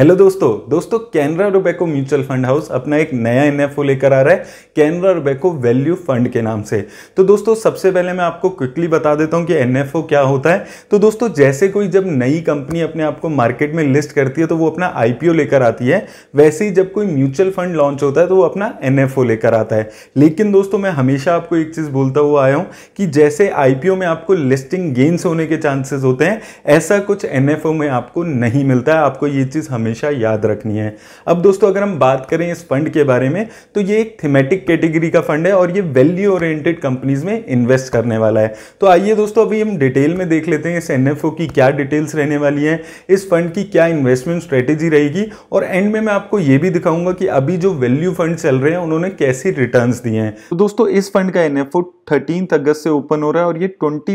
hello दोस्तों दोस्तों Canara Robeco mutual fund house अपना एक नया एनएफओ लेकर आ रहा है कैनरा रोबेको वैल्यू फंड के नाम से तो दोस्तों सबसे पहले मैं आपको क्विकली बता देता हूं कि एन क्या होता है तो दोस्तों जैसे कोई जब नई कंपनी अपने आप को मार्केट में लिस्ट करती है तो वो अपना आई लेकर आती है वैसे ही जब कोई म्यूचुअल फंड लॉन्च होता है तो वो अपना एन लेकर आता है लेकिन दोस्तों मैं हमेशा आपको एक चीज़ बोलता हुआ आया हूँ कि जैसे आई में आपको लिस्टिंग गेन्स होने के चांसेस होते हैं ऐसा कुछ एन में आपको नहीं मिलता है आपको ये चीज़ हमेशा हमेशा याद रखनी है अब दोस्तों अगर हम बात करें इस फंड के बारे में तो ये एक थीमेटिक कैटेगरी का फंड है और ये वैल्यू ओरिएंटेड कंपनीज में इन्वेस्ट करने वाला है तो आइए दोस्तों अभी हम डिटेल में देख लेते हैं इस एन की क्या डिटेल्स रहने वाली है इस फंड की क्या इन्वेस्टमेंट स्ट्रेटेजी रहेगी और एंड में मैं आपको ये भी दिखाऊंगा कि अभी जो वैल्यू फंड चल रहे हैं उन्होंने कैसे रिटर्न दिए हैं तो दोस्तों इस फंड का एन एफ अगस्त से ओपन हो रहा है और ये ट्वेंटी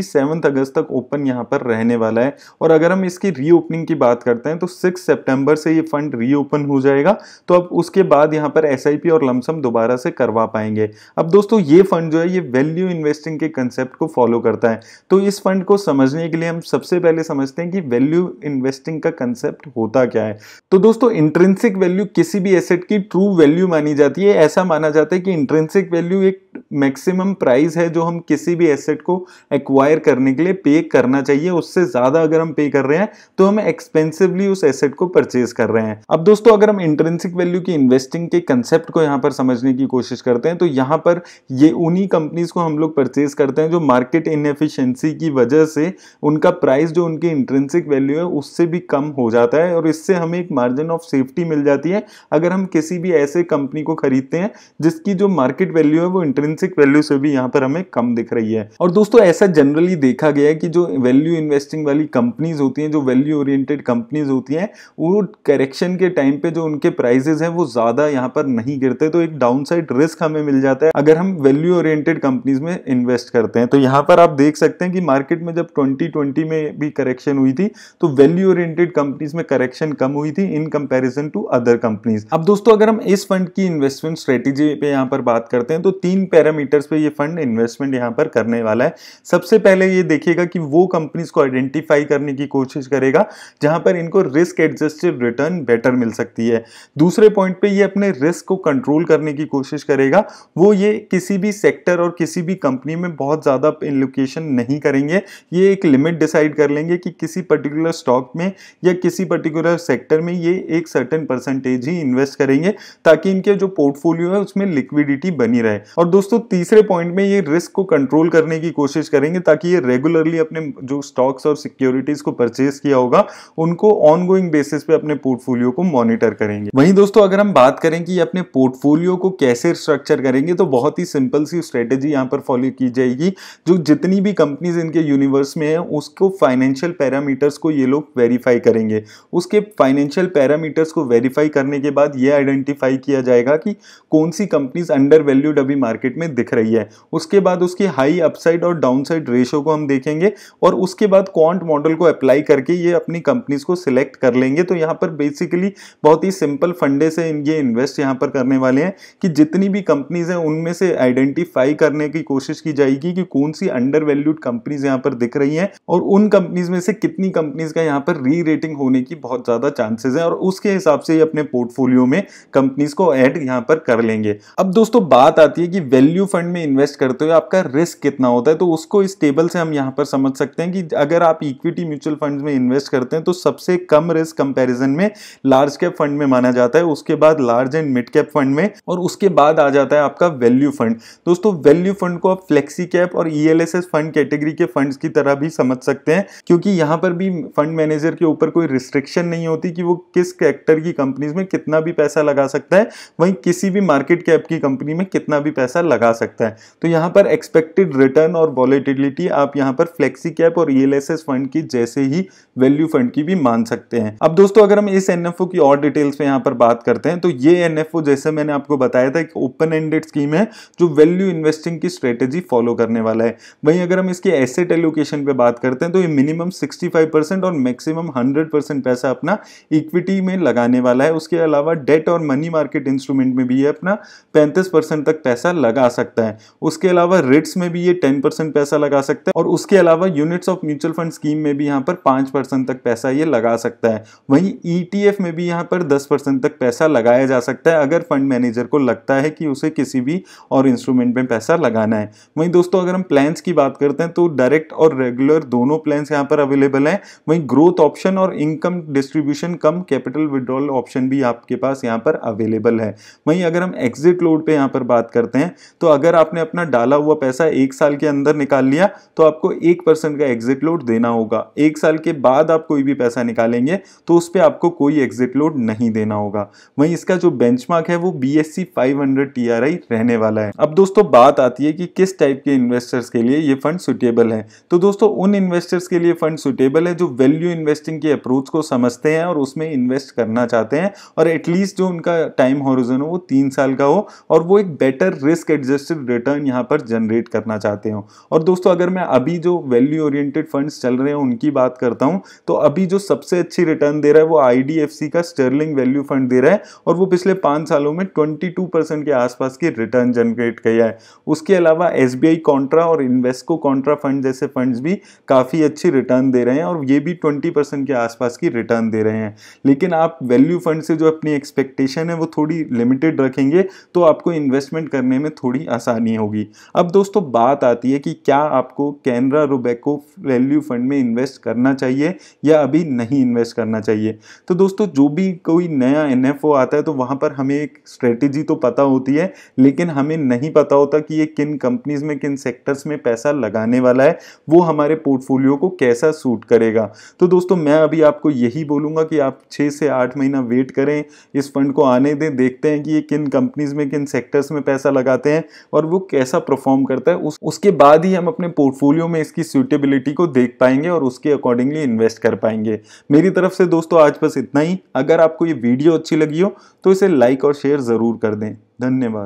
अगस्त तक ओपन यहाँ पर रहने वाला है और अगर हम इसकी रीओपनिंग की बात करते हैं तो सिक्स सेप्टेम्बर से ये फंड रीओपन हो जाएगा तो अब उसके बाद यहाँ पर एस और लमसम दोबारा से करवा पाएंगे अब दोस्तों ये फंड जो है ये वैल्यू इन्वेस्टिंग के कंसेप्ट को फॉलो करता है तो इस फंड को समझने के लिए हम सबसे पहले समझते हैं कि वैल्यू इन्वेस्टिंग का कंसेप्ट होता क्या है तो दोस्तों इंट्रेंसिक वैल्यू किसी भी एसेट की ट्रू वैल्यू मानी जाती है ऐसा माना जाता है कि इंट्रेंसिक वैल्यू एक मैक्सिमम प्राइस है जो हम किसी भी एसेट को एक्वायर करने के लिए पे करना चाहिए उससे ज़्यादा अगर हम पे कर रहे हैं तो हम एक्सपेंसिवली उस एसेट को परचेज रेज कर रहे हैं अब दोस्तों अगर हम इंटरेंसिक वैल्यू की इन्वेस्टिंग के कंसेप्ट को यहाँ पर समझने की कोशिश करते हैं तो यहाँ पर ये उन्हीं कंपनीज को हम लोग परचेज करते हैं जो मार्केट इनएफिशिएंसी की वजह से उनका प्राइस जो उनकी इंटरेंसिक वैल्यू है उससे भी कम हो जाता है और इससे हमें एक मार्जिन ऑफ सेफ्टी मिल जाती है अगर हम किसी भी ऐसे कंपनी को खरीदते हैं जिसकी जो मार्केट वैल्यू है वो इंटरेंसिक वैल्यू से भी यहाँ पर हमें कम दिख रही है और दोस्तों ऐसा जनरली देखा गया है कि जो वैल्यू इन्वेस्टिंग वाली कंपनीज होती हैं जो वैल्यू ओरिएंटेड कंपनीज होती हैं वो करेक्शन के टाइम पे जो उनके प्राइजेज हैं वो ज़्यादा यहाँ पर नहीं गिरते तो एक डाउन साइड रिस्क हमें मिल जाता है अगर हम वैल्यू ओरिएंटेड कंपनीज में इन्वेस्ट करते हैं तो यहाँ पर आप देख सकते हैं कि मार्केट में जब 2020 में भी करेक्शन हुई थी तो वैल्यू ओरिएंटेड कंपनीज में करेक्शन कम हुई थी in comparison to other companies अब दोस्तों अगर हम इस फंड की इन्वेस्टमेंट स्ट्रेटेजी पे यहाँ पर बात करते हैं तो तीन पैरामीटर्स पे ये फंड इन्वेस्टमेंट यहाँ पर करने वाला है सबसे पहले ये देखिएगा कि वो कंपनीज को आइडेंटिफाई करने की कोशिश करेगा जहां पर इनको रिस्क एडजस्टेड रिटर्न बेटर मिल सकती है दूसरे पॉइंट पे ये अपने रिस्क को कंट्रोल करने की कोशिश करेगा वो ये किसी भी सेक्टर और किसी भी कंपनी में बहुत ज़्यादा इन्लोकेशन नहीं करेंगे ये एक लिमिट डिसाइड कर लेंगे कि किसी पर्टिकुलर स्टॉक में या किसी पर्टिकुलर सेक्टर में ये एक सर्टन परसेंटेज ही इन्वेस्ट करेंगे ताकि इनके जो पोर्टफोलियो है उसमें लिक्विडिटी बनी रहे और दोस्तों तीसरे पॉइंट में ये रिस्क को कंट्रोल करने की कोशिश करेंगे ताकि ये रेगुलरली अपने जो स्टॉक्स और सिक्योरिटीज को परचेज किया होगा उनको ऑनगोइंग बेसिस पे अपने अपने पोर्टफोलियो को मॉनिटर करेंगे वहीं दोस्तों अगर हम बात करें कि अपने पोर्टफोलियो को कैसे स्ट्रक्चर करेंगे तो बहुत ही सिंपल सी स्ट्रेटेजी यहाँ पर फॉलो की जाएगी जो जितनी भी कंपनीज इनके यूनिवर्स में है उसको फाइनेंशियल पैरामीटर्स को ये लोग वेरीफाई करेंगे उसके फाइनेंशियल पैरामीटर्स को वेरीफाई करने के बाद ये आइडेंटिफाई किया जाएगा कि कौन सी कंपनीज अंडर वैल्यूड अभी मार्केट में दिख रही है उसके बाद उसकी हाई अपसाइड और डाउनसाइड रेशो को हम देखेंगे और उसके बाद क्वांट मॉडल को अप्लाई करके ये अपनी कंपनीज को सिलेक्ट कर लेंगे तो यहाँ पर बेसिकली बहुत ही सिंपल फंडे से ये इन्वेस्ट यहाँ पर करने वाले हैं कि जितनी भी कंपनीज हैं उनमें से आइडेंटिफाई करने की कोशिश की जाएगी कि कौन सी अंडर वैल्यूड कंपनीज यहाँ पर दिख रही हैं और उन कंपनीज में से कितनी कंपनीज का यहाँ पर री रेटिंग होने की बहुत ज़्यादा चांसेस हैं और उसके हिसाब से ही अपने पोर्टफोलियो में कंपनीज को ऐड यहाँ पर कर लेंगे अब दोस्तों बात आती है कि वैल्यू फंड में इन्वेस्ट करते हुए आपका रिस्क कितना होता है तो उसको इस टेबल से हम यहाँ पर समझ सकते हैं कि अगर आप इक्विटी म्यूचुअल फंड में इन्वेस्ट करते हैं तो सबसे कम रिस्क कंपेरिजन फंड में लार्ज कैप फंड में माना जाता है उसके बाद large and mid cap fund में और उसके बाद आ जाता है आपका वैल्यू फंड दोस्तों वैल्यू फंड को आप फ्लेक्सी कैप और ई फंड कैटेगरी के फंड की तरह भी समझ सकते हैं क्योंकि यहां पर भी फंड मैनेजर के ऊपर कोई रिस्ट्रिक्शन नहीं होती कि वो किस कैक्टर की कंपनीज में कितना भी पैसा लगा सकता है वहीं किसी भी मार्केट कैप की कंपनी में कितना भी पैसा लगा सकता है तो यहां पर एक्सपेक्टेड रिटर्न और वॉलेटिलिटी आप यहां पर फ्लेक्सी कैप और ई e फंड की जैसे ही वैल्यू फंड की भी मान सकते हैं अब दोस्तों अगर हम इस एन की और डिटेल्स में यहाँ पर बात करते हैं तो ये एन जैसे मैंने आपको बताया था एक ओपन एंडेड स्कीम है जो वैल्यू इन्वेस्टिंग की स्ट्रेटेजी फॉलो करने वाला है वहीं अगर हम इसके एसेट एलोकेशन पे बात करते हैं तो ये मिनिमम 65 और मैक्सिमम 100 पैसा अपना इक्विटी में लगाने वाला है उसके अलावा डेट और मनी मार्केट इंस्ट्रूमेंट में भी ये अपना पैंतीस तक पैसा लगा सकता है उसके अलावा रिट्स में भी ये टेन पैसा लगा सकता है और उसके अलावा units of mutual fund scheme में भी यहाँ पर पाँच तक पैसा ये लगा सकता है वहीं ईटीएफ e में भी यहाँ पर 10 परसेंट तक पैसा लगाया जा सकता है अगर फंड मैनेजर को लगता है कि उसे किसी भी और इंस्ट्रूमेंट में पैसा लगाना है वहीं दोस्तों अगर हम प्लान्स की बात करते हैं तो डायरेक्ट और रेगुलर दोनों प्लान्स यहाँ पर अवेलेबल हैं वहीं ग्रोथ ऑप्शन और income distribution cum capital withdrawal option भी आपके पास यहाँ पर अवेलेबल है वहीं अगर हम एग्जिट लोड पर यहाँ पर बात करते हैं तो अगर आपने अपना डाला हुआ पैसा एक साल के अंदर निकाल लिया तो आपको एक परसेंट का एग्जिट लोड देना होगा एक साल के बाद आप कोई भी पैसा निकालेंगे तो उस पर आप आपको कोई एग्जिट लोड नहीं देना होगा वहीं इसका जो बेंचमार्क है वो B S C five hundred T R I रहने वाला है अब दोस्तों बात आती है कि किस टाइप के इन्वेस्टर्स के लिए ये फंड सुटेबल है तो दोस्तों उन इन्वेस्टर्स के लिए फंड सुटेबल है जो वैल्यू इन्वेस्टिंग के अप्रोच को समझते हैं और उसमें इन्वेस्ट करना चाहते हैं और एटलीस्ट जो उनका टाइम हॉरिजन हो वो तीन साल का हो और वो एक बेटर रिस्क एडजस्टेड रिटर्न यहाँ पर जनरेट करना चाहते हो और दोस्तों अगर मैं अभी जो वैल्यू ओरिएंटेड फंड्स चल रहे हैं उनकी बात करता हूँ तो अभी जो सबसे अच्छी रिटर्न दे रहा है वो आईडीएफसी का स्टर्लिंग वैल्यू फंड दे रहा है और वो पिछले पाँच सालों में 22 परसेंट के आसपास की रिटर्न जनरेट किया है उसके अलावा एस कॉन्ट्रा और इन्वेस्को कॉन्ट्रा फंड जैसे फंड भी काफ़ी अच्छी रिटर्न दे रहे हैं और ये भी ट्वेंटी परसेंट के आसपास की रिटर्न दे रहे हैं लेकिन आप वैल्यू फंड से जो अपनी एक्सपेक्टेशन है वो थोड़ी लिमिटेड रखेंगे तो आपको इन्वेस्टमेंट करने में थोड़ी आसानी होगी अब दोस्तों बात आती है कि क्या आपको कैनरा रुबेको वैल्यू फंड में इन्वेस्ट करना चाहिए या अभी नहीं इन्वेस्ट करना चाहिए तो दोस्तों जो भी कोई नया एन आता है तो वहाँ पर हमें एक स्ट्रेटेजी तो पता होती है लेकिन हमें नहीं पता होता कि ये किन कंपनीज़ में किन सेक्टर्स में पैसा लगाने वाला है वो हमारे पोर्टफोलियो को कैसा सूट करेगा तो दोस्तों मैं अभी आपको यही बोलूँगा कि आप छः से आठ महीना वेट करें इस फंड को आने दें देखते हैं कि ये किन कंपनीज़ में किन सेक्टर्स में पैसा लगाते हैं और वो कैसा परफॉर्म करता है उस उसके बाद ही हम अपने पोर्टफोलियो में इसकी सूटेबिलिटी को देख पाएंगे और उसके अकॉर्डिंगली इन्वेस्ट कर पाएंगे मेरी तरफ से दोस्तों आज बस इतना ही अगर आपको ये वीडियो अच्छी लगी हो तो इसे लाइक और शेयर ज़रूर कर दें धन्यवाद